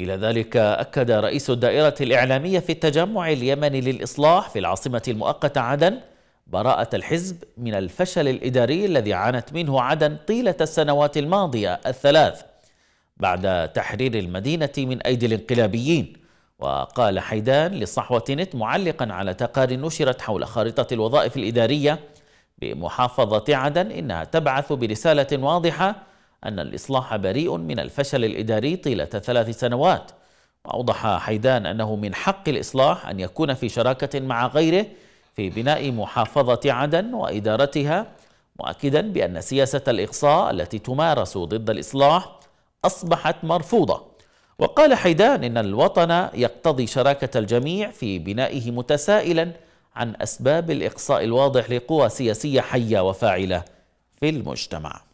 إلى ذلك أكد رئيس الدائرة الإعلامية في التجمع اليمني للإصلاح في العاصمة المؤقتة عدن براءة الحزب من الفشل الإداري الذي عانت منه عدن طيلة السنوات الماضية الثلاث بعد تحرير المدينة من أيدي الانقلابيين وقال حيدان لصحوة نت معلقا على تقار نشرت حول خارطة الوظائف الإدارية بمحافظة عدن إنها تبعث برسالة واضحة أن الإصلاح بريء من الفشل الإداري طيلة ثلاث سنوات وأوضح حيدان أنه من حق الإصلاح أن يكون في شراكة مع غيره في بناء محافظة عدن وإدارتها مؤكدا بأن سياسة الإقصاء التي تمارس ضد الإصلاح أصبحت مرفوضة وقال حيدان إن الوطن يقتضي شراكة الجميع في بنائه متسائلا عن أسباب الإقصاء الواضح لقوى سياسية حية وفاعلة في المجتمع